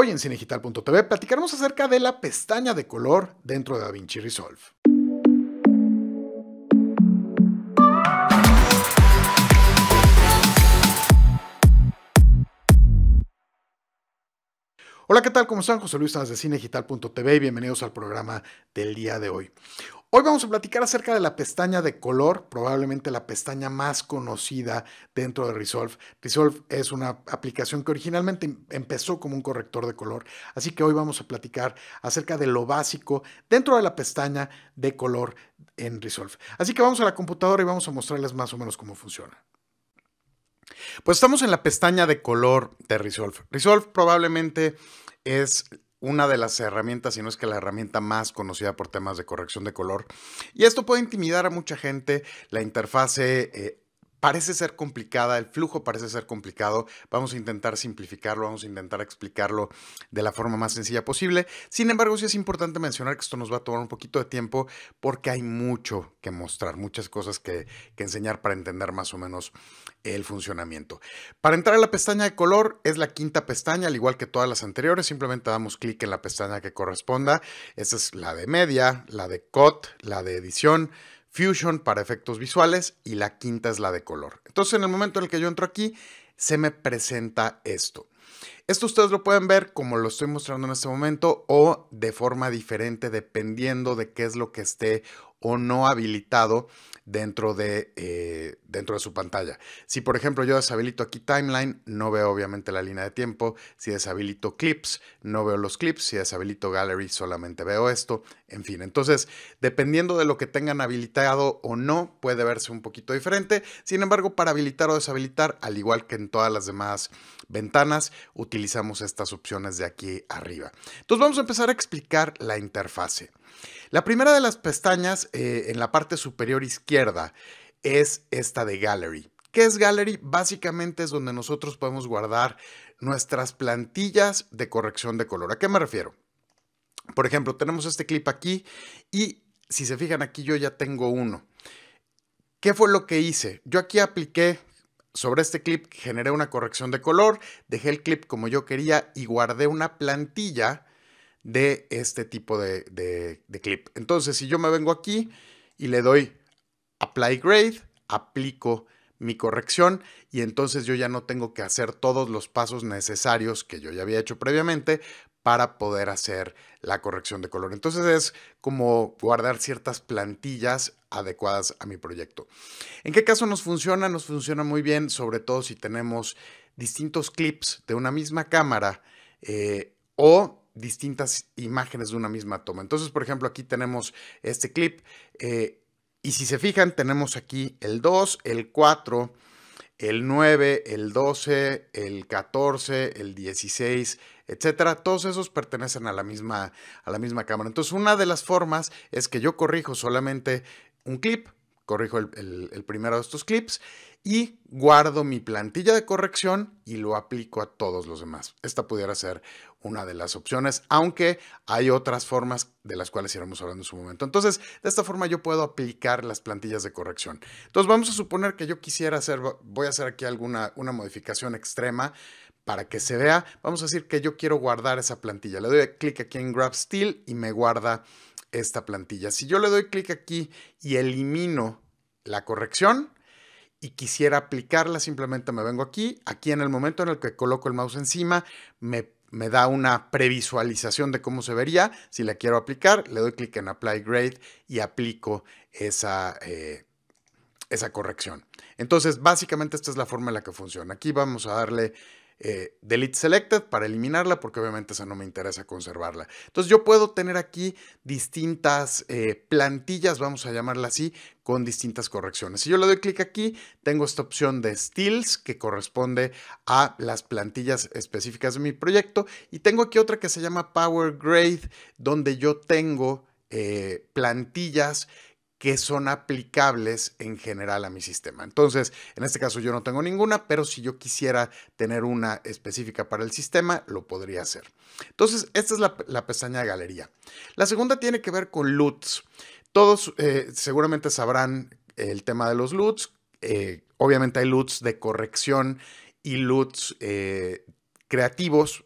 Hoy en cinegital.tv platicaremos acerca de la pestaña de color dentro de DaVinci Resolve. Hola, ¿qué tal? ¿Cómo están? José Luis Sanz de Cinegital.tv y bienvenidos al programa del día de hoy. Hoy vamos a platicar acerca de la pestaña de color, probablemente la pestaña más conocida dentro de Resolve. Resolve es una aplicación que originalmente em, empezó como un corrector de color, así que hoy vamos a platicar acerca de lo básico dentro de la pestaña de color en Resolve. Así que vamos a la computadora y vamos a mostrarles más o menos cómo funciona. Pues estamos en la pestaña de color de Resolve. Resolve probablemente es una de las herramientas, si no es que la herramienta más conocida por temas de corrección de color. Y esto puede intimidar a mucha gente. La interfase eh, Parece ser complicada, el flujo parece ser complicado. Vamos a intentar simplificarlo, vamos a intentar explicarlo de la forma más sencilla posible. Sin embargo, sí es importante mencionar que esto nos va a tomar un poquito de tiempo porque hay mucho que mostrar, muchas cosas que, que enseñar para entender más o menos el funcionamiento. Para entrar a la pestaña de color, es la quinta pestaña, al igual que todas las anteriores. Simplemente damos clic en la pestaña que corresponda. Esta es la de media, la de cut, la de edición Fusion para efectos visuales y la quinta es la de color. Entonces en el momento en el que yo entro aquí, se me presenta esto. Esto ustedes lo pueden ver como lo estoy mostrando en este momento o de forma diferente dependiendo de qué es lo que esté o no habilitado dentro de, eh, dentro de su pantalla. Si por ejemplo yo deshabilito aquí timeline, no veo obviamente la línea de tiempo. Si deshabilito clips, no veo los clips. Si deshabilito gallery, solamente veo esto. En fin, entonces dependiendo de lo que tengan habilitado o no, puede verse un poquito diferente. Sin embargo, para habilitar o deshabilitar, al igual que en todas las demás ventanas, utilizamos estas opciones de aquí arriba. Entonces vamos a empezar a explicar la interfase. La primera de las pestañas eh, en la parte superior izquierda es esta de Gallery. ¿Qué es Gallery? Básicamente es donde nosotros podemos guardar nuestras plantillas de corrección de color. ¿A qué me refiero? Por ejemplo, tenemos este clip aquí y si se fijan aquí yo ya tengo uno. ¿Qué fue lo que hice? Yo aquí apliqué sobre este clip, generé una corrección de color, dejé el clip como yo quería y guardé una plantilla de este tipo de, clip. Entonces, si yo me vengo aquí y le doy apply grade, aplico mi corrección y entonces yo ya no tengo que hacer todos los pasos necesarios que yo ya había hecho previamente para poder hacer la corrección de color. Entonces es como guardar ciertas plantillas adecuadas a mi proyecto. ¿En qué caso nos funciona? Nos funciona muy bien, sobre todo si tenemos distintos clips de una misma cámara eh, o distintas imágenes de una misma toma. Entonces, por ejemplo, aquí tenemos este clip. Eh, y si se fijan, tenemos aquí el 2, el 4, el 9, el 12, el 14, el 16, etcétera. Todos esos pertenecen a la misma, a la misma cámara. Entonces, una de las formas es que yo corrijo solamente un clip corrijo el, primero de estos clips y guardo mi plantilla de corrección y lo aplico a todos los demás. Esta pudiera ser una de las opciones, aunque hay otras formas de las cuales iremos hablando en su momento. Entonces, de esta forma yo puedo aplicar las plantillas de corrección. Entonces, vamos a suponer que yo quisiera hacer, voy a hacer aquí alguna una modificación extrema para que se vea. Vamos a decir que yo quiero guardar esa plantilla. Le doy clic aquí en Grab Steel y me guarda esta plantilla. Si yo le doy clic aquí y elimino la corrección y quisiera aplicarla, simplemente me vengo aquí, aquí en el momento en el que coloco el mouse encima, me, da una previsualización de cómo se vería. Si la quiero aplicar, le doy clic en Apply Grade y aplico esa... Eh, esa corrección. Entonces, básicamente esta es la forma en la que funciona. Aquí vamos a darle eh, delete selected para eliminarla porque obviamente esa no me interesa conservarla. Entonces yo puedo tener aquí distintas eh, plantillas, vamos a llamarla así, con distintas correcciones. Si yo le doy clic aquí, tengo esta opción de styles que corresponde a las plantillas específicas de mi proyecto y tengo aquí otra que se llama Power Grade donde yo tengo eh, plantillas que son aplicables en general a mi sistema. Entonces, en este caso yo no tengo ninguna, pero si yo quisiera tener una específica para el sistema, lo podría hacer. Entonces, esta es la, pestaña de galería. La segunda tiene que ver con LUTs. Todos eh, seguramente sabrán el tema de los LUTs. Eh, obviamente hay LUTs de corrección y LUTs eh, creativos,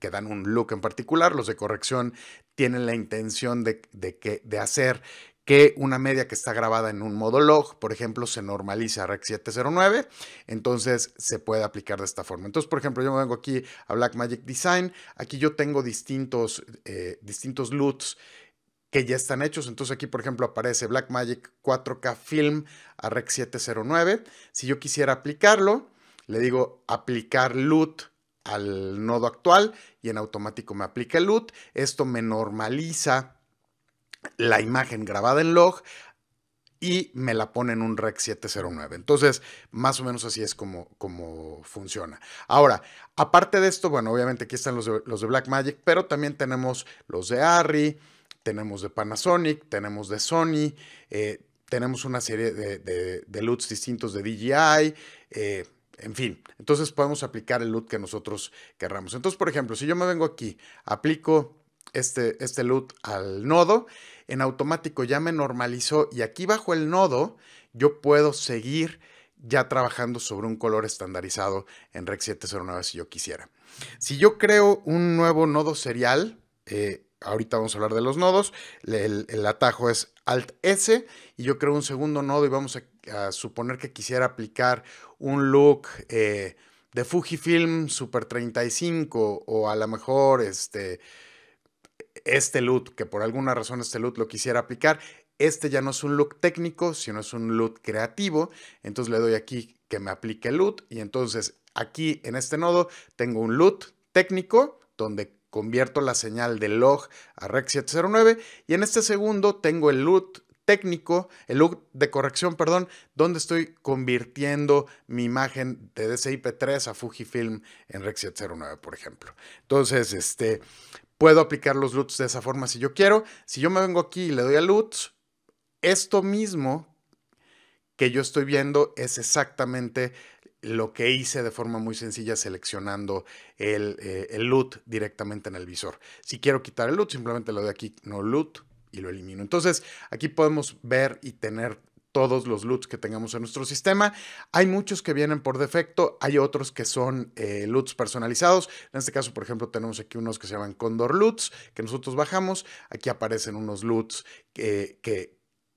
que dan un look en particular. Los de corrección tienen la intención de, que, de hacer que una media que está grabada en un modo log, por ejemplo, se normaliza a REC 709, entonces se puede aplicar de esta forma. Entonces, por ejemplo, yo me vengo aquí a Blackmagic Design, aquí yo tengo distintos, eh, distintos LUTs que ya están hechos. Entonces aquí, por ejemplo, aparece Blackmagic 4K Film a Rec 709. Si yo quisiera aplicarlo, le digo aplicar LUT al nodo actual y en automático me aplica el LUT. Esto me normaliza la imagen grabada en log y me la pone en un REC 709. Entonces, más o menos así es como, como funciona. Ahora, aparte de esto, bueno, obviamente aquí están los de, los de Blackmagic, pero también tenemos los de ARRI, tenemos de Panasonic, tenemos de Sony, eh, tenemos una serie de, de, LUTs distintos de DJI, eh, en fin. Entonces podemos aplicar el LUT que nosotros querramos. Entonces, por ejemplo, si yo me vengo aquí, aplico este, este loot al nodo, en automático ya me normalizó y aquí bajo el nodo yo puedo seguir ya trabajando sobre un color estandarizado en Rec 709 si yo quisiera. Si yo creo un nuevo nodo serial, eh, ahorita vamos a hablar de los nodos, el, atajo es Alt S y yo creo un segundo nodo y vamos a, suponer que quisiera aplicar un look eh, de Fujifilm Super 35 o a lo mejor este este LUT, que por alguna razón este LUT lo quisiera aplicar, este ya no es un look técnico, sino es un loot creativo. Entonces le doy aquí que me aplique el loot y entonces aquí en este nodo tengo un loot técnico donde convierto la señal de log a rec 709 y en este segundo tengo el loot técnico, el LUT de corrección, perdón, donde estoy convirtiendo mi imagen de dcip 3 a Fujifilm en Rec 709, por ejemplo. Entonces, este, puedo aplicar los LUTs de esa forma si yo quiero. Si yo me vengo aquí y le doy a LUTs, esto mismo que yo estoy viendo es exactamente lo que hice de forma muy sencilla seleccionando el, eh, loot LUT directamente en el visor. Si quiero quitar el LUT, simplemente le doy aquí no LUT y lo elimino. Entonces, aquí podemos ver y tener todos los LUTs que tengamos en nuestro sistema. Hay muchos que vienen por defecto, hay otros que son eh, LUTs personalizados. En este caso, por ejemplo, tenemos aquí unos que se llaman Condor LUTs, que nosotros bajamos. Aquí aparecen unos LUTs que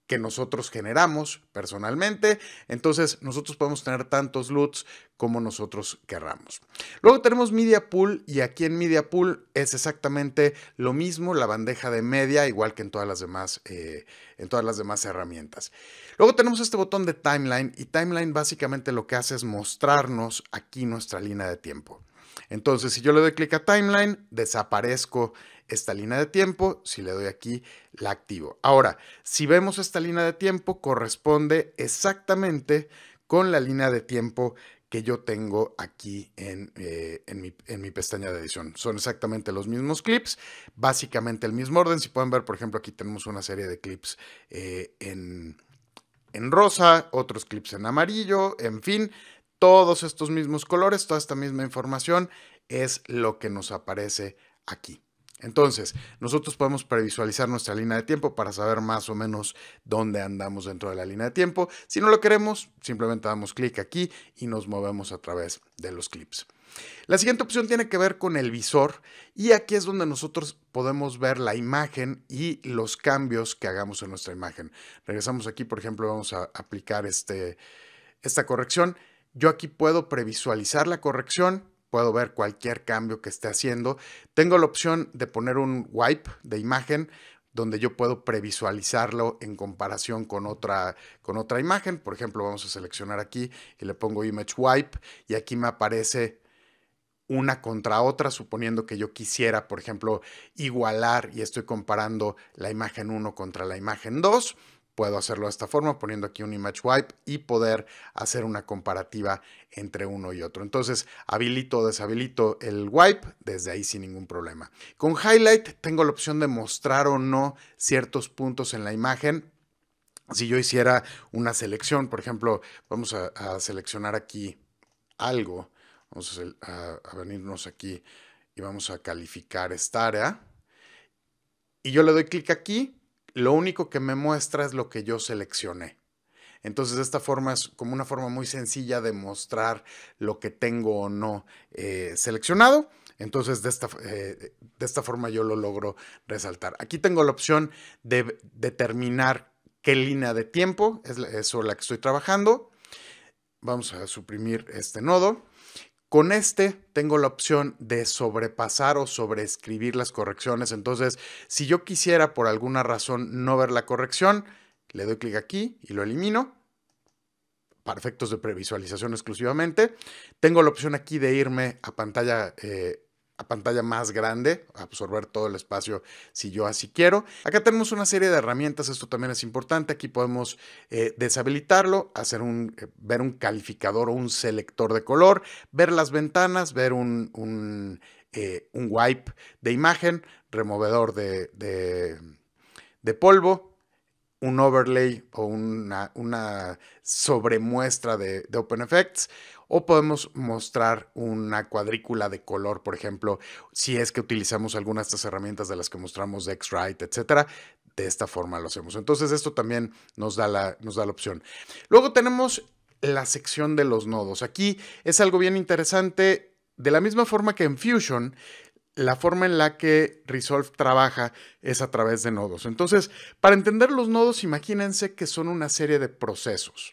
que nosotros generamos personalmente. Entonces nosotros podemos tener tantos LUTs como nosotros querramos. Luego tenemos Media Pool y aquí en Media Pool es exactamente lo mismo, la bandeja de media igual que en todas las demás, eh, en todas las demás herramientas. Luego tenemos este botón de Timeline y Timeline básicamente lo que hace es mostrarnos aquí nuestra línea de tiempo. Entonces, si yo le doy clic a timeline, desaparezco esta línea de tiempo. Si le doy aquí, la activo. Ahora, si vemos esta línea de tiempo, corresponde exactamente con la línea de tiempo que yo tengo aquí en, eh, mi, pestaña de edición. Son exactamente los mismos clips, básicamente el mismo orden. Si pueden ver, por ejemplo, aquí tenemos una serie de clips eh, en rosa, otros clips en amarillo, en fin todos estos mismos colores, toda esta misma información es lo que nos aparece aquí. Entonces, nosotros podemos previsualizar nuestra línea de tiempo para saber más o menos dónde andamos dentro de la línea de tiempo. Si no lo queremos, simplemente damos clic aquí y nos movemos a través de los clips. La siguiente opción tiene que ver con el visor y aquí es donde nosotros podemos ver la imagen y los cambios que hagamos en nuestra imagen. Regresamos aquí, por ejemplo, vamos a aplicar este, esta corrección yo aquí puedo previsualizar la corrección, puedo ver cualquier cambio que esté haciendo. Tengo la opción de poner un wipe de imagen donde yo puedo previsualizarlo en comparación con otra, con otra imagen. Por ejemplo, vamos a seleccionar aquí y le pongo Image Wipe y aquí me aparece una contra otra, suponiendo que yo quisiera, por ejemplo, igualar y estoy comparando la imagen 1 contra la imagen 2 puedo hacerlo de esta forma, poniendo aquí un image wipe y poder hacer una comparativa entre uno y otro. Entonces, habilito o deshabilito el wipe desde ahí sin ningún problema. Con highlight tengo la opción de mostrar o no ciertos puntos en la imagen. Si yo hiciera una selección, por ejemplo, vamos a, seleccionar aquí algo, vamos a venirnos aquí y vamos a calificar esta área. Y yo le doy clic aquí lo único que me muestra es lo que yo seleccioné. Entonces, esta forma es como una forma muy sencilla de mostrar lo que tengo o no eh, seleccionado. Entonces, eh, de esta, forma yo lo logro resaltar. Aquí tengo la opción de determinar qué línea de tiempo es, es sobre la que estoy trabajando. Vamos a suprimir este nodo. Con este tengo la opción de sobrepasar o sobreescribir las correcciones. Entonces, si yo quisiera por alguna razón no ver la corrección, le doy clic aquí y lo elimino. Para efectos de previsualización exclusivamente. Tengo la opción aquí de irme a pantalla eh, a pantalla más grande, absorber todo el espacio si yo así quiero. Acá tenemos una serie de herramientas, esto también es importante, aquí podemos eh, deshabilitarlo, hacer un, eh, ver un calificador o un selector de color, ver las ventanas, ver un, un, eh, wipe de imagen, removedor de, de, polvo, un overlay o una, una sobremuestra de, Open Effects, o podemos mostrar una cuadrícula de color, por ejemplo, si es que utilizamos alguna de estas herramientas de las que mostramos, X-Rite, etcétera. De esta forma lo hacemos. Entonces, esto también nos da, nos da la opción. Luego tenemos la sección de los nodos. Aquí es algo bien interesante. De la misma forma que en Fusion, la forma en la que Resolve trabaja es a través de nodos. Entonces, para entender los nodos, imagínense que son una serie de procesos.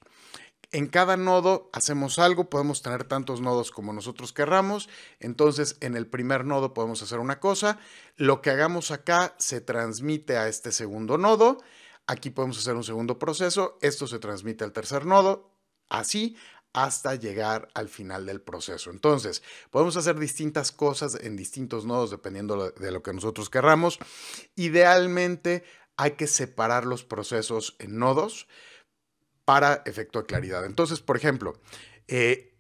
En cada nodo hacemos algo, podemos tener tantos nodos como nosotros querramos, entonces en el primer nodo podemos hacer una cosa, lo que hagamos acá se transmite a este segundo nodo, aquí podemos hacer un segundo proceso, esto se transmite al tercer nodo, así hasta llegar al final del proceso. Entonces, podemos hacer distintas cosas en distintos nodos dependiendo de lo que nosotros querramos. Idealmente, hay que separar los procesos en nodos para efecto de claridad. Entonces, por ejemplo, eh,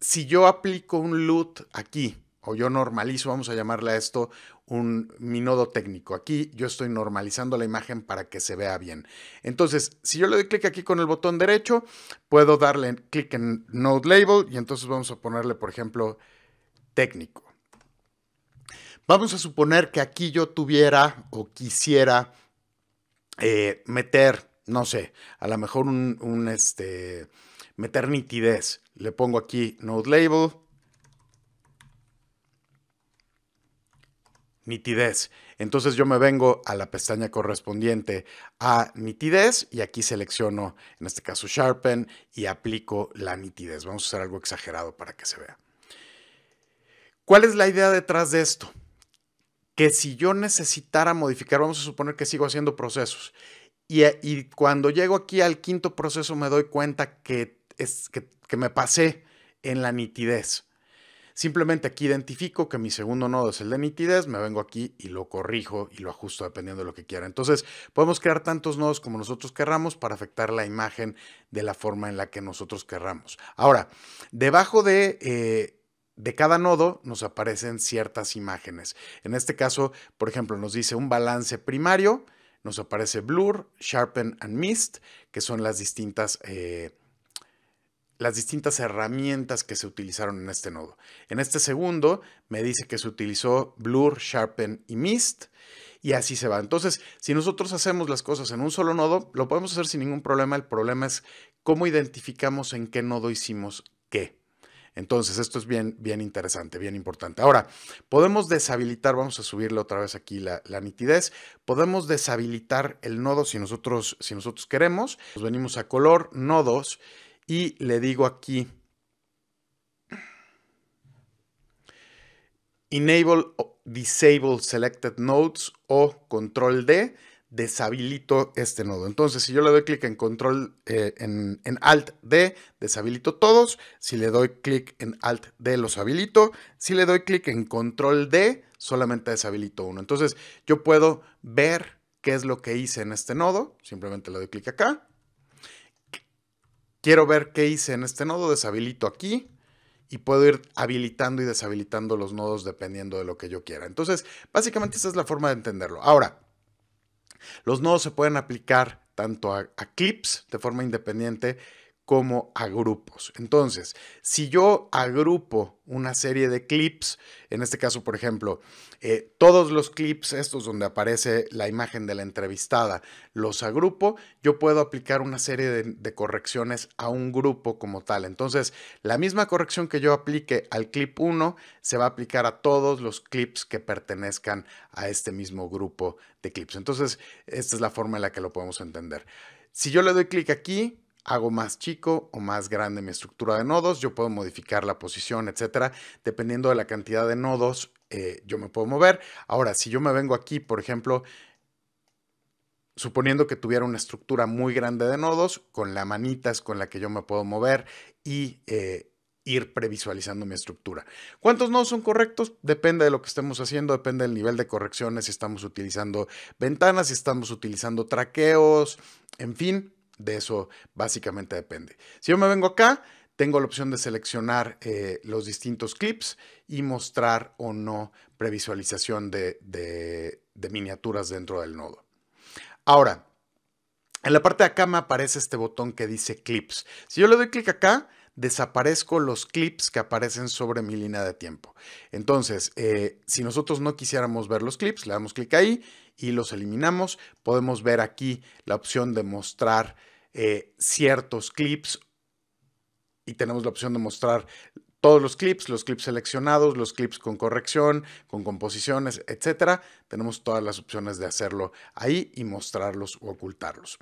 si yo aplico un LUT aquí, o yo normalizo, vamos a llamarle a esto un mi nodo técnico. Aquí yo estoy normalizando la imagen para que se vea bien. Entonces, si yo le doy clic aquí con el botón derecho, puedo darle clic en Node Label y entonces vamos a ponerle, por ejemplo, técnico. Vamos a suponer que aquí yo tuviera o quisiera eh, meter no sé, a lo mejor un, este, meter nitidez. Le pongo aquí node label, nitidez. Entonces yo me vengo a la pestaña correspondiente a nitidez y aquí selecciono, en este caso, sharpen y aplico la nitidez. Vamos a hacer algo exagerado para que se vea. ¿Cuál es la idea detrás de esto? Que si yo necesitara modificar, vamos a suponer que sigo haciendo procesos eh, y, cuando llego aquí al quinto proceso me doy cuenta que, es, que, me pasé en la nitidez. Simplemente aquí identifico que mi segundo nodo es el de nitidez, me vengo aquí y lo corrijo y lo ajusto dependiendo de lo que quiera. Entonces, podemos crear tantos nodos como nosotros querramos para afectar la imagen de la forma en la que nosotros querramos. Ahora, debajo de eh, cada nodo nos aparecen ciertas imágenes. En este caso, por ejemplo, nos dice un balance primario, nos aparece Blur, Sharpen and Mist, que son las distintas, eh, las distintas herramientas que se utilizaron en este nodo. En este segundo me dice que se utilizó Blur, Sharpen y Mist y así se va. Entonces, si nosotros hacemos las cosas en un solo nodo, lo podemos hacer sin ningún problema. El problema es cómo identificamos en qué nodo hicimos qué. Entonces, esto es bien, bien interesante, bien importante. Ahora, podemos deshabilitar, vamos a subirle otra vez aquí la, nitidez, podemos deshabilitar el nodo si nosotros, si nosotros queremos. Nos venimos a color, nodos, y le digo aquí, enable, disable selected nodes o control D deshabilito este nodo. Entonces, si yo le doy clic en control, eh, en, alt D, deshabilito todos. Si le doy clic en alt D, los habilito. Si le doy clic en control D, solamente deshabilito uno. Entonces, yo puedo ver qué es lo que hice en este nodo. Simplemente le doy clic acá. Quiero ver qué hice en este nodo, deshabilito aquí y puedo ir habilitando y deshabilitando los nodos dependiendo de lo que yo quiera. Entonces, básicamente esa es la forma de entenderlo. Ahora, los nodos se pueden aplicar tanto a, clips de forma independiente como a grupos. Entonces, si yo agrupo una serie de clips, en este caso, por ejemplo, eh, todos los clips, estos donde aparece la imagen de la entrevistada, los agrupo, yo puedo aplicar una serie de, de correcciones a un grupo como tal. Entonces, la misma corrección que yo aplique al clip 1 se va a aplicar a todos los clips que pertenezcan a este mismo grupo de clips. Entonces, esta es la forma en la que lo podemos entender. Si yo le doy clic aquí, hago más chico o más grande mi estructura de nodos, yo puedo modificar la posición, etcétera, dependiendo de la cantidad de nodos eh, yo me puedo mover. Ahora, si yo me vengo aquí, por ejemplo, suponiendo que tuviera una estructura muy grande de nodos, con la manita con la que yo me puedo mover y eh, ir previsualizando mi estructura. ¿Cuántos nodos son correctos? Depende de lo que estemos haciendo, depende del nivel de correcciones, si estamos utilizando ventanas, si estamos utilizando traqueos, en fin, de eso básicamente depende. Si yo me vengo acá, tengo la opción de seleccionar eh, los distintos clips y mostrar o no previsualización de, de miniaturas dentro del nodo. Ahora, en la parte de acá me aparece este botón que dice clips. Si yo le doy clic acá, desaparezco los clips que aparecen sobre mi línea de tiempo. Entonces, eh, si nosotros no quisiéramos ver los clips, le damos clic ahí y los eliminamos. Podemos ver aquí la opción de mostrar eh, ciertos clips y tenemos la opción de mostrar todos los clips, los clips seleccionados, los clips con corrección, con composiciones, etcétera. Tenemos todas las opciones de hacerlo ahí y mostrarlos o ocultarlos.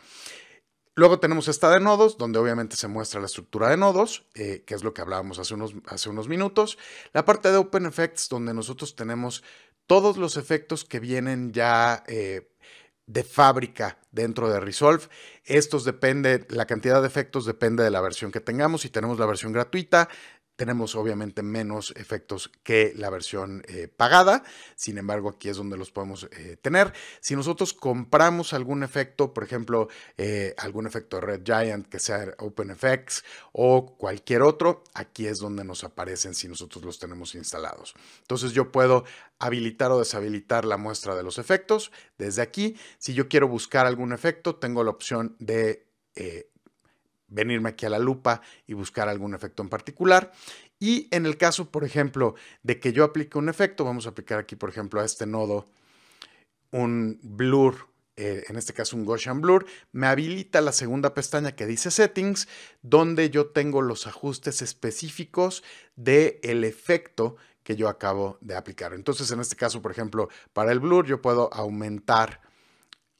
Luego tenemos esta de nodos, donde obviamente se muestra la estructura de nodos, eh, que es lo que hablábamos hace unos, hace unos minutos. La parte de Open Effects, donde nosotros tenemos todos los efectos que vienen ya eh, de fábrica dentro de Resolve. Estos depende, la cantidad de efectos depende de la versión que tengamos. Si tenemos la versión gratuita, tenemos obviamente menos efectos que la versión eh, pagada, sin embargo aquí es donde los podemos eh, tener. Si nosotros compramos algún efecto, por ejemplo, eh, algún efecto Red Giant que sea OpenFX o cualquier otro, aquí es donde nos aparecen si nosotros los tenemos instalados. Entonces yo puedo habilitar o deshabilitar la muestra de los efectos desde aquí. Si yo quiero buscar algún efecto, tengo la opción de venirme aquí a la lupa y buscar algún efecto en particular. Y en el caso, por ejemplo, de que yo aplique un efecto, vamos a aplicar aquí, por ejemplo, a este nodo un blur, eh, en este caso un Gaussian blur, me habilita la segunda pestaña que dice settings, donde yo tengo los ajustes específicos del el efecto que yo acabo de aplicar. Entonces, en este caso, por ejemplo, para el blur yo puedo aumentar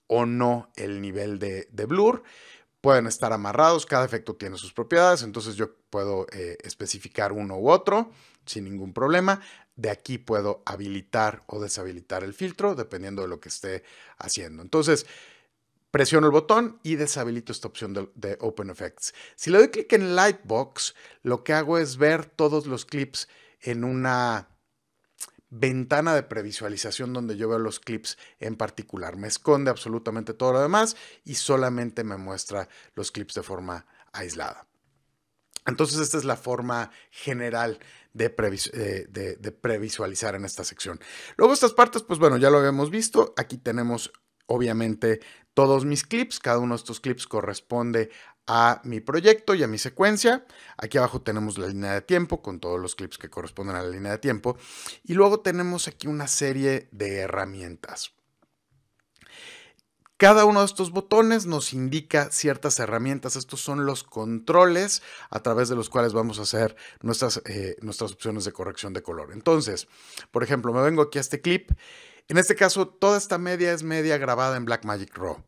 o no el nivel de, de blur pueden estar amarrados, cada efecto tiene sus propiedades, entonces yo puedo eh, especificar uno u otro sin ningún problema. De aquí puedo habilitar o deshabilitar el filtro dependiendo de lo que esté haciendo. Entonces, presiono el botón y deshabilito esta opción de, Open Effects. Si le doy clic en Lightbox, lo que hago es ver todos los clips en una ventana de previsualización donde yo veo los clips en particular. Me esconde absolutamente todo lo demás y solamente me muestra los clips de forma aislada. Entonces esta es la forma general de, eh, previsualizar en esta sección. Luego estas partes, pues bueno, ya lo habíamos visto. Aquí tenemos obviamente todos mis clips. Cada uno de estos clips corresponde a mi proyecto y a mi secuencia. Aquí abajo tenemos la línea de tiempo con todos los clips que corresponden a la línea de tiempo. Y luego tenemos aquí una serie de herramientas. Cada uno de estos botones nos indica ciertas herramientas. Estos son los controles a través de los cuales vamos a hacer nuestras, eh, nuestras opciones de corrección de color. Entonces, por ejemplo, me vengo aquí a este clip. En este caso, toda esta media es media grabada en Blackmagic Raw.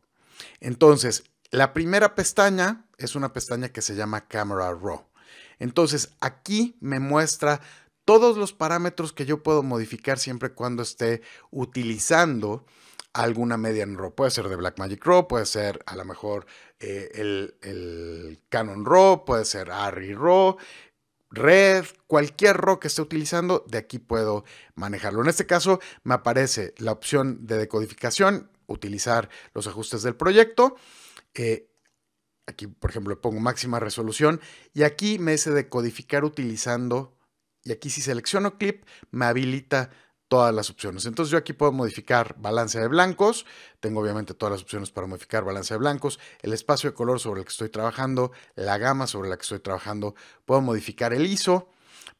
Entonces, la primera pestaña es una pestaña que se llama Camera Raw. Entonces aquí me muestra todos los parámetros que yo puedo modificar siempre cuando esté utilizando alguna media en RAW. Puede ser de Blackmagic RAW, puede ser a lo mejor eh, el, el, Canon RAW, puede ser ARRI RAW, Red, cualquier RAW que esté utilizando, de aquí puedo manejarlo. En este caso me aparece la opción de decodificación, utilizar los ajustes del proyecto aquí, por ejemplo, le pongo máxima resolución y aquí me hice de utilizando, y aquí si selecciono clip, me habilita todas las opciones. Entonces yo aquí puedo modificar balance de blancos, tengo obviamente todas las opciones para modificar balance de blancos, el espacio de color sobre el que estoy trabajando, la gama sobre la que estoy trabajando, puedo modificar el ISO,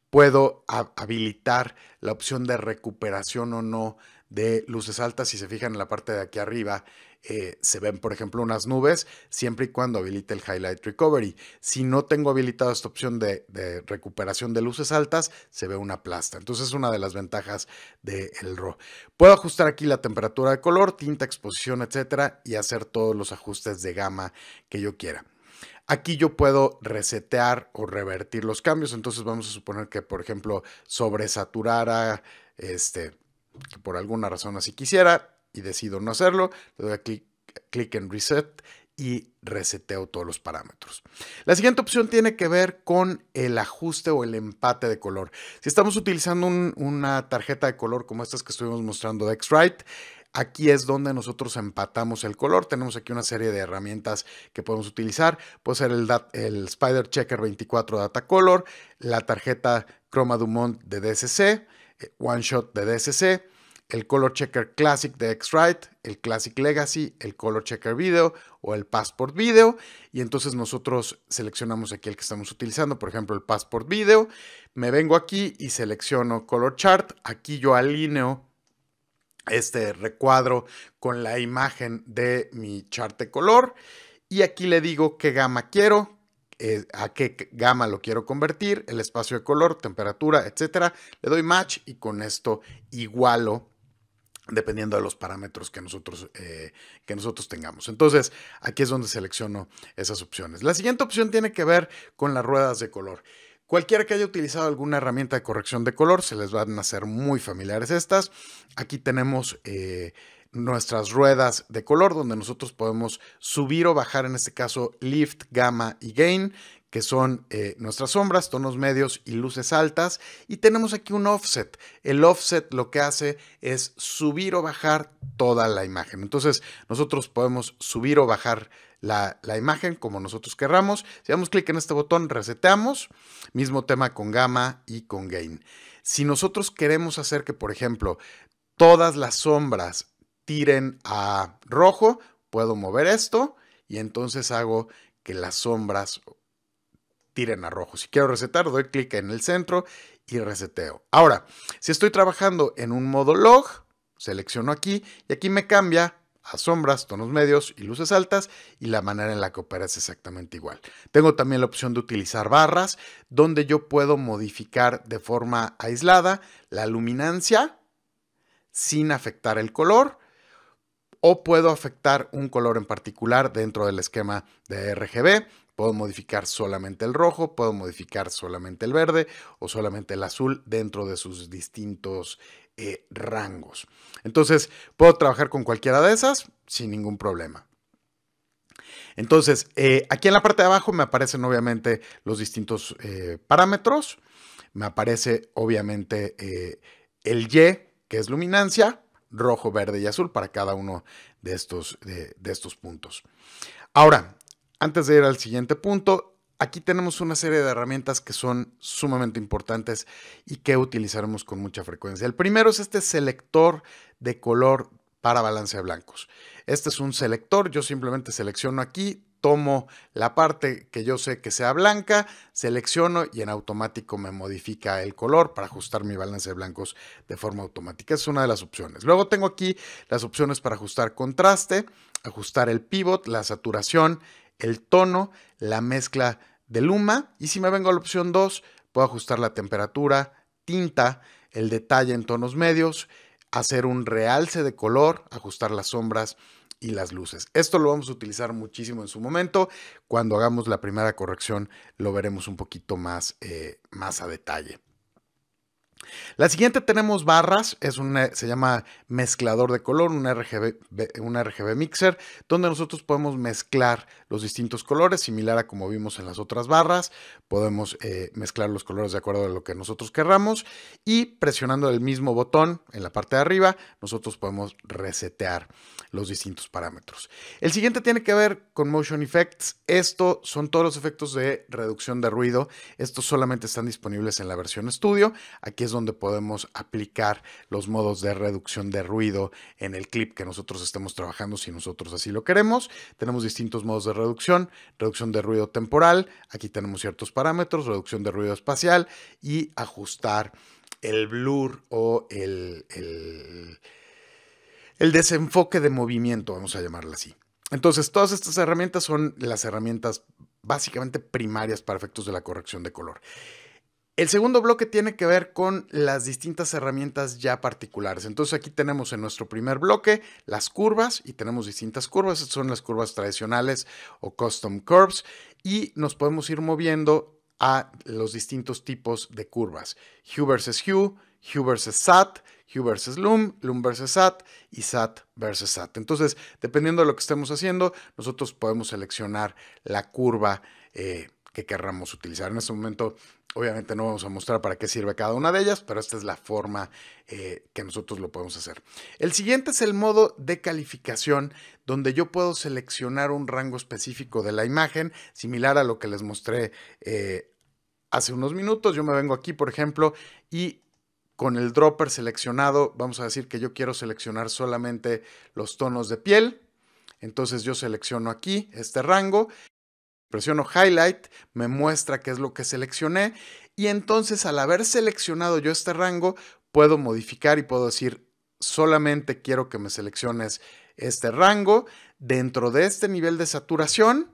puedo habilitar la opción de recuperación o no de luces altas. Si se fijan en la parte de aquí arriba, eh, se ven, por ejemplo, unas nubes siempre y cuando habilite el Highlight Recovery. Si no tengo habilitada esta opción de, recuperación de luces altas, se ve una plasta. Entonces es una de las ventajas del el RAW. Puedo ajustar aquí la temperatura de color, tinta, exposición, etcétera, y hacer todos los ajustes de gama que yo quiera. Aquí yo puedo resetear o revertir los cambios. Entonces vamos a suponer que, por ejemplo, sobresaturara, este, por alguna razón así quisiera, y decido no hacerlo, le doy clic, en reset y reseteo todos los parámetros. La siguiente opción tiene que ver con el ajuste o el empate de color. Si estamos utilizando una tarjeta de color como estas que estuvimos mostrando de X-Rite, Aquí es donde nosotros empatamos el color. Tenemos aquí una serie de herramientas que podemos utilizar. Puede ser el, Spider Checker 24 Data Color, la tarjeta Chroma Dumont de DSC, eh, OneShot de DSC, el Color Checker Classic de X-Rite, el Classic Legacy, el Color Checker Video o el Passport Video. Y entonces nosotros seleccionamos aquí el que estamos utilizando, por ejemplo, el Passport Video. Me vengo aquí y selecciono Color Chart. Aquí yo alineo este recuadro con la imagen de mi chart de color. Y aquí le digo qué gama quiero, eh, a qué gama lo quiero convertir, el espacio de color, temperatura, etcétera. Le doy match y con esto igualo dependiendo de los parámetros que nosotros, eh, que nosotros tengamos. Entonces, aquí es donde selecciono esas opciones. La siguiente opción tiene que ver con las ruedas de color. Cualquiera que haya utilizado alguna herramienta de corrección de color, se les van a hacer muy familiares estas. Aquí tenemos... Eh, nuestras ruedas de color donde nosotros podemos subir o bajar en este caso lift, gamma y gain que son eh, nuestras sombras, tonos medios y luces altas. Y tenemos aquí un offset. El offset lo que hace es subir o bajar toda la imagen. Entonces nosotros podemos subir o bajar la, la, imagen como nosotros querramos. Si damos clic en este botón, reseteamos. Mismo tema con gamma y con gain. Si nosotros queremos hacer que, por ejemplo, todas las sombras tiren a rojo, puedo mover esto y entonces hago que las sombras tiren a rojo. Si quiero recetar, doy clic en el centro y reseteo. Ahora, si estoy trabajando en un modo log, selecciono aquí y aquí me cambia a sombras, tonos medios y luces altas y la manera en la que opera es exactamente igual. Tengo también la opción de utilizar barras donde yo puedo modificar de forma aislada la luminancia sin afectar el color o puedo afectar un color en particular dentro del esquema de RGB Puedo modificar solamente el rojo, puedo modificar solamente el verde o solamente el azul dentro de sus distintos eh, rangos. Entonces, puedo trabajar con cualquiera de esas sin ningún problema. Entonces, eh, aquí en la parte de abajo me aparecen obviamente los distintos eh, parámetros. Me aparece obviamente el Y, que es luminancia, rojo, verde y azul para cada uno de estos, de estos puntos. Ahora, antes de ir al siguiente punto, aquí tenemos una serie de herramientas que son sumamente importantes y que utilizaremos con mucha frecuencia. El primero es este selector de color para balance de blancos. Este es un selector, yo simplemente selecciono aquí, tomo la parte que yo sé que sea blanca, selecciono y en automático me modifica el color para ajustar mi balance de blancos de forma automática. Es una de las opciones. Luego tengo aquí las opciones para ajustar contraste, ajustar el pivot, la saturación, el tono, la mezcla de luma. Y si me vengo a la opción 2, puedo ajustar la temperatura, tinta, el detalle en tonos medios, hacer un realce de color, ajustar las sombras y las luces. Esto lo vamos a utilizar muchísimo en su momento. Cuando hagamos la primera corrección lo veremos un poquito más, eh, más a detalle. La siguiente tenemos barras, es se llama mezclador de color, un RGB, RGB mixer, donde nosotros podemos mezclar los distintos colores, similar a como vimos en las otras barras, podemos eh, mezclar los colores de acuerdo a lo que nosotros querramos y presionando el mismo botón en la parte de arriba, nosotros podemos resetear los distintos parámetros. El siguiente tiene que ver con Motion Effects. Esto son todos los efectos de reducción de ruido. Estos solamente están disponibles en la versión estudio. Aquí es donde donde podemos aplicar los modos de reducción de ruido en el clip que nosotros estemos trabajando si nosotros así lo queremos. Tenemos distintos modos de reducción, reducción de ruido temporal, aquí tenemos ciertos parámetros, reducción de ruido espacial y ajustar el blur o el, el, desenfoque de movimiento, vamos a llamarlo así. Entonces, todas estas herramientas son las herramientas básicamente primarias para efectos de la corrección de color. El segundo bloque tiene que ver con las distintas herramientas ya particulares. Entonces aquí tenemos en nuestro primer bloque las curvas y tenemos distintas curvas. Estas son las curvas tradicionales o custom curves y nos podemos ir moviendo a los distintos tipos de curvas. Hue versus Hue, Hue versus SAT, Hue versus Loom, Loom versus SAT y SAT versus SAT. Entonces, dependiendo de lo que estemos haciendo, nosotros podemos seleccionar la curva eh, que querramos utilizar. En este momento Obviamente no vamos a mostrar para qué sirve cada una de ellas, pero esta es la forma eh, que nosotros lo podemos hacer. El siguiente es el modo de calificación, donde yo puedo seleccionar un rango específico de la imagen, similar a lo que les mostré eh, hace unos minutos. Yo me vengo aquí, por ejemplo, y con el dropper seleccionado, vamos a decir que yo quiero seleccionar solamente los tonos de piel. Entonces yo selecciono aquí este rango Presiono Highlight, me muestra qué es lo que seleccioné y entonces al haber seleccionado yo este rango, puedo modificar y puedo decir, solamente quiero que me selecciones este rango dentro de este nivel de saturación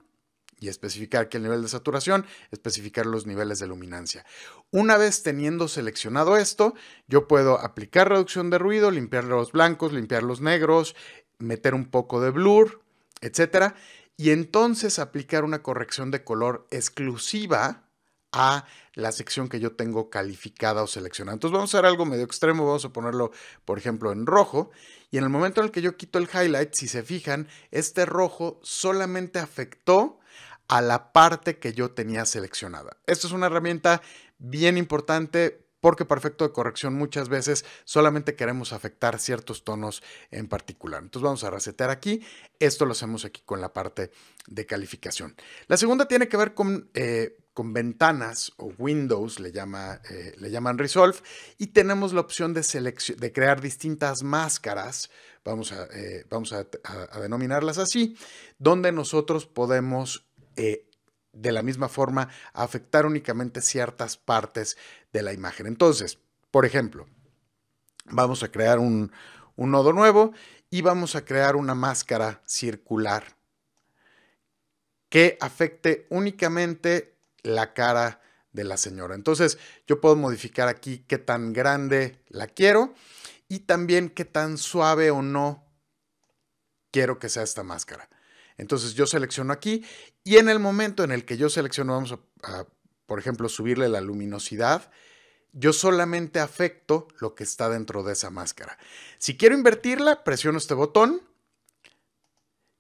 y especificar que el nivel de saturación, especificar los niveles de luminancia. Una vez teniendo seleccionado esto, yo puedo aplicar reducción de ruido, limpiar los blancos, limpiar los negros, meter un poco de blur, etcétera y entonces aplicar una corrección de color exclusiva a la sección que yo tengo calificada o seleccionada. Entonces vamos a hacer algo medio extremo, vamos a ponerlo, por ejemplo, en rojo, y en el momento en el que yo quito el highlight, si se fijan, este rojo solamente afectó a la parte que yo tenía seleccionada. Esto es una herramienta bien importante porque perfecto de corrección muchas veces solamente queremos afectar ciertos tonos en particular. Entonces vamos a resetear aquí. Esto lo hacemos aquí con la parte de calificación. La segunda tiene que ver con... Eh, con ventanas o windows, le, llama, eh, le llaman Resolve, y tenemos la opción de, de crear distintas máscaras, vamos, a, eh, vamos denominarlas así, donde nosotros podemos de la misma forma afectar únicamente ciertas partes de la imagen. Entonces, por ejemplo, vamos a crear un, nodo nuevo y vamos a crear una máscara circular que afecte únicamente la cara de la señora. Entonces yo puedo modificar aquí qué tan grande la quiero y también qué tan suave o no quiero que sea esta máscara. Entonces yo selecciono aquí y en el momento en el que yo selecciono, vamos a, por ejemplo, subirle la luminosidad, yo solamente afecto lo que está dentro de esa máscara. Si quiero invertirla, presiono este botón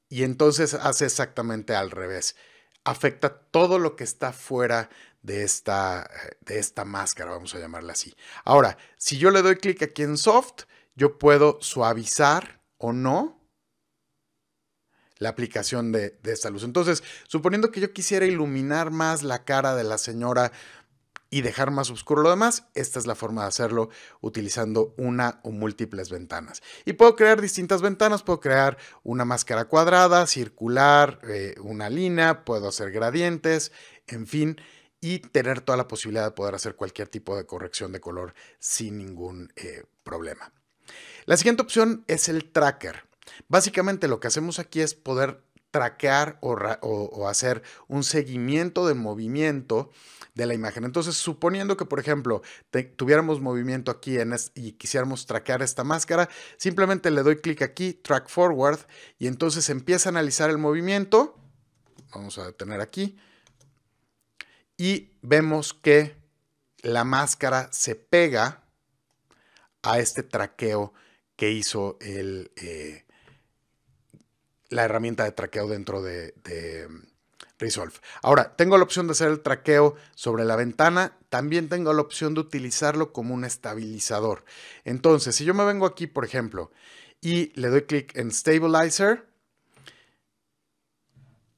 y entonces hace exactamente al revés. Afecta todo lo que está fuera de esta, de esta máscara, vamos a llamarla así. Ahora, si yo le doy clic aquí en soft, yo puedo suavizar o no la aplicación de, esta luz. Entonces, suponiendo que yo quisiera iluminar más la cara de la señora y dejar más oscuro lo demás, esta es la forma de hacerlo utilizando una o múltiples ventanas. Y puedo crear distintas ventanas, puedo crear una máscara cuadrada, circular, eh, una línea, puedo hacer gradientes, en fin, y tener toda la posibilidad de poder hacer cualquier tipo de corrección de color sin ningún eh, problema. La siguiente opción es el tracker. Básicamente lo que hacemos aquí es poder traquear o, hacer un seguimiento de movimiento de la imagen. Entonces, suponiendo que, por ejemplo, tuviéramos movimiento aquí en y quisiéramos traquear esta máscara, simplemente le doy clic aquí, track forward, y entonces empieza a analizar el movimiento. Vamos a detener aquí. Y vemos que la máscara se pega a este traqueo que hizo el... Eh, la herramienta de traqueo dentro de, mm, Resolve. Ahora, tengo la opción de hacer el traqueo sobre la ventana, también tengo la opción de utilizarlo como un estabilizador. Entonces, si yo me vengo aquí, por ejemplo, y le doy clic en Stabilizer,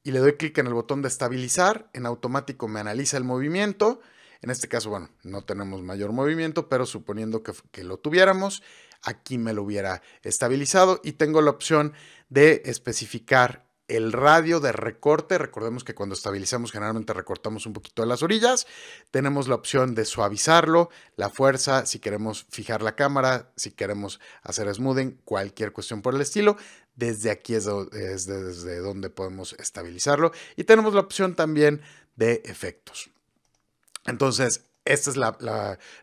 y le doy clic en el botón de estabilizar, en automático me analiza el movimiento. En este caso, bueno, no tenemos mayor movimiento, pero suponiendo que, que lo tuviéramos, aquí me lo hubiera estabilizado y tengo la opción de especificar el radio de recorte. Recordemos que cuando estabilizamos generalmente recortamos un poquito de las orillas. Tenemos la opción de suavizarlo, la fuerza, si queremos fijar la cámara, si queremos hacer smoothing, cualquier cuestión por el estilo. Desde aquí es, desde donde podemos estabilizarlo. Y tenemos la opción también de efectos. Entonces, esta es la,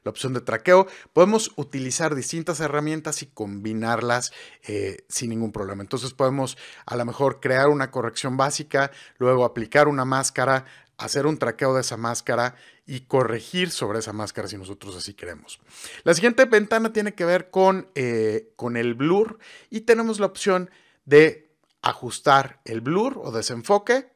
opción de traqueo. Podemos utilizar distintas herramientas y combinarlas eh, sin ningún problema. Entonces podemos a lo mejor crear una corrección básica, luego aplicar una máscara, hacer un traqueo de esa máscara y corregir sobre esa máscara si nosotros así queremos. La siguiente ventana tiene que ver con, eh, con el blur y tenemos la opción de ajustar el blur o desenfoque,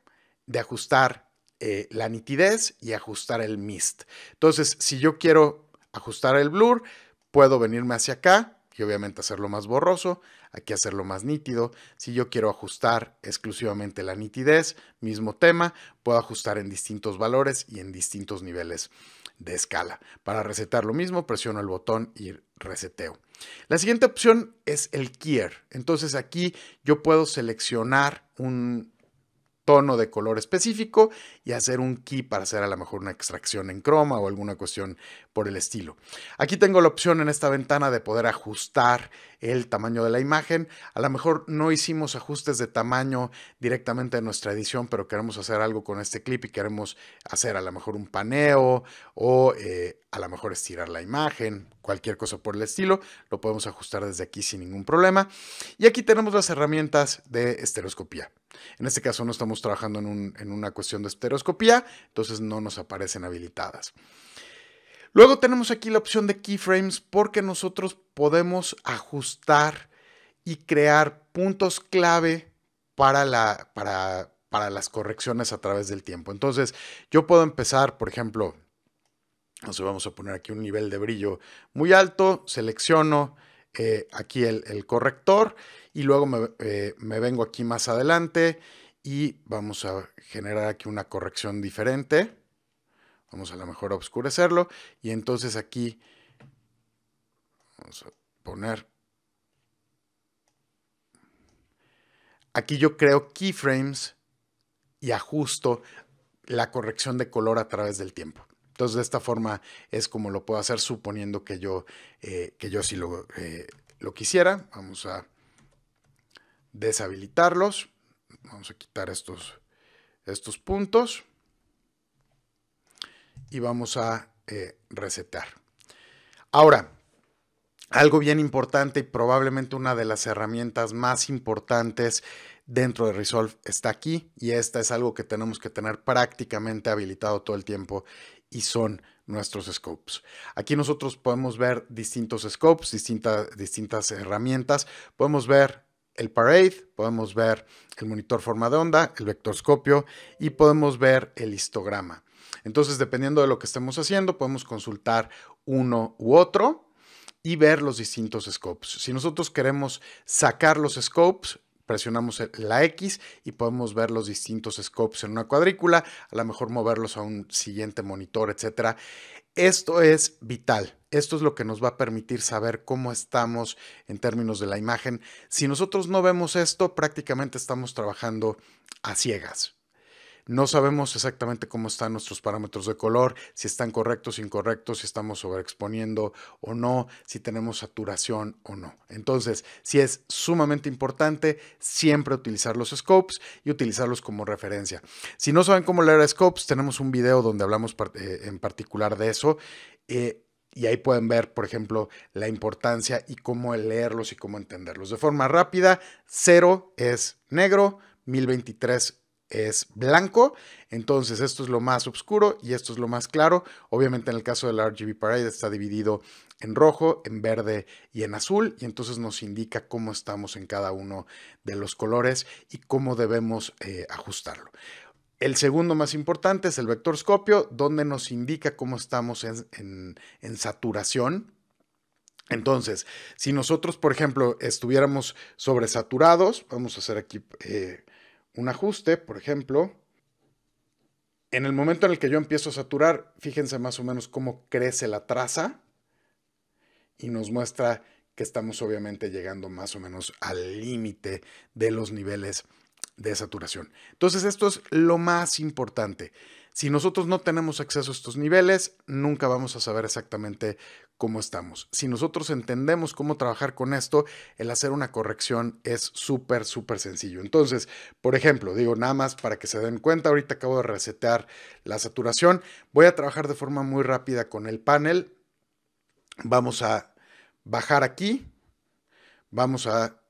de ajustar eh, la nitidez y ajustar el mist. Entonces, si yo quiero ajustar el blur, puedo venirme hacia acá y obviamente hacerlo más borroso, aquí hacerlo más nítido. Si yo quiero ajustar exclusivamente la nitidez, mismo tema, puedo ajustar en distintos valores y en distintos niveles de escala. Para resetar lo mismo, presiono el botón y reseteo. La siguiente opción es el keyer. Entonces aquí yo puedo seleccionar un, tono de color específico y hacer un key para hacer a lo mejor una extracción en croma o alguna cuestión por el estilo. Aquí tengo la opción en esta ventana de poder ajustar el tamaño de la imagen. A lo mejor no hicimos ajustes de tamaño directamente en nuestra edición, pero queremos hacer algo con este clip y queremos hacer a lo mejor un paneo o eh, a lo mejor estirar la imagen, cualquier cosa por el estilo. Lo podemos ajustar desde aquí sin ningún problema. Y aquí tenemos las herramientas de estereoscopía. En este caso no estamos trabajando en, una cuestión de estereoscopía, entonces no nos aparecen habilitadas. Luego tenemos aquí la opción de keyframes porque nosotros podemos ajustar y crear puntos clave para, las correcciones a través del tiempo. Entonces, yo puedo empezar, por ejemplo, vamos a poner aquí un nivel de brillo muy alto, selecciono, eh, aquí el, corrector y luego me, eh, me vengo aquí más adelante y vamos a generar aquí una corrección diferente. Vamos a lo mejor a oscurecerlo y entonces aquí vamos a poner Aquí yo creo keyframes y ajusto la corrección de color a través del tiempo. Entonces, de esta forma es como lo puedo hacer, suponiendo que yo, eh, que yo sí eh, lo, quisiera. Vamos a deshabilitarlos. Vamos a quitar estos, estos puntos. Y vamos a eh, resetear. Ahora, algo bien importante y probablemente una de las herramientas más importantes dentro de Resolve está aquí y esta es algo que tenemos que tener prácticamente habilitado todo el tiempo y son nuestros scopes. Aquí nosotros podemos ver distintos scopes, distintas herramientas. Podemos ver el parade, podemos ver el monitor forma de onda, el vectorscopio y podemos ver el histograma. Entonces, dependiendo de lo que estemos haciendo, podemos consultar uno u otro y ver los distintos scopes. Si nosotros queremos sacar los scopes, presionamos la X y podemos ver los distintos scopes en una cuadrícula, a lo mejor moverlos a un siguiente monitor, etcétera. Esto es vital. Esto es lo que nos va a permitir saber cómo estamos en términos de la imagen. Si nosotros no vemos esto, prácticamente estamos trabajando a ciegas. No sabemos exactamente cómo están nuestros parámetros de color, si están correctos, incorrectos, si estamos sobreexponiendo o no, si tenemos saturación o no. Entonces, si es sumamente importante siempre utilizar los scopes y utilizarlos como referencia. Si no saben cómo leer scopes, tenemos un video donde hablamos eh, en particular de eso. Eh, y ahí pueden ver, por ejemplo, la importancia y cómo leerlos y cómo entenderlos. De forma rápida, 0 es negro, 1023 es blanco. Entonces, esto es lo más oscuro y esto es lo más claro. Obviamente, en el caso del RGB Parade está dividido en rojo, en verde y en azul. Y entonces nos indica cómo estamos en cada uno de los colores y cómo debemos eh, ajustarlo. El segundo más importante es el vectorscopio, donde nos indica cómo estamos en, saturación, entonces, si nosotros, por ejemplo, estuviéramos sobresaturados, vamos a hacer aquí eh, un ajuste, por ejemplo, en el momento en el que yo empiezo a saturar, fíjense más o menos cómo crece la traza y nos muestra que estamos obviamente llegando más o menos al límite de los niveles de saturación. Entonces esto es lo más importante. Si nosotros no tenemos acceso a estos niveles, nunca vamos a saber exactamente cómo estamos. Si nosotros entendemos cómo trabajar con esto, el hacer una corrección es súper, súper sencillo. Entonces, por ejemplo, digo nada más para que se den cuenta, ahorita acabo de resetear la saturación, voy a trabajar de forma muy rápida con el panel. Vamos a bajar aquí, vamos a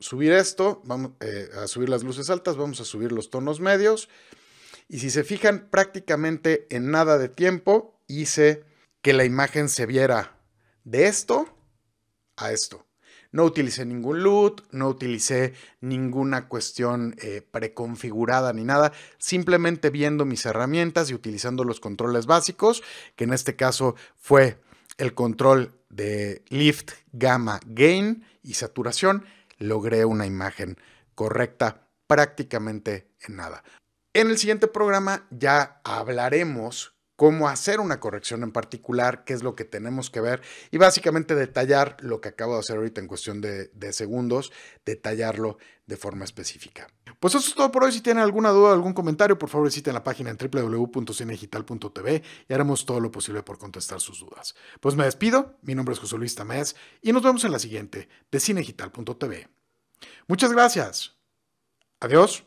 subir esto, vamos eh, a subir las luces altas, vamos a subir los tonos medios. Y si se fijan, prácticamente en nada de tiempo hice que la imagen se viera de esto a esto. No utilicé ningún loot, no utilicé ninguna cuestión eh, preconfigurada ni nada, simplemente viendo mis herramientas y utilizando los controles básicos, que en este caso fue el control de lift, gamma, gain y saturación, logré una imagen correcta prácticamente en nada. En el siguiente programa ya hablaremos cómo hacer una corrección en particular, qué es lo que tenemos que ver y básicamente detallar lo que acabo de hacer ahorita en cuestión de, segundos, detallarlo de forma específica. Pues eso es todo por hoy. Si tienen alguna duda o algún comentario, por favor visiten la página en www.cinegital.tv y haremos todo lo posible por contestar sus dudas. Pues me despido, mi nombre es José Luis Tamés y nos vemos en la siguiente de cinegital.tv. Muchas gracias. Adiós.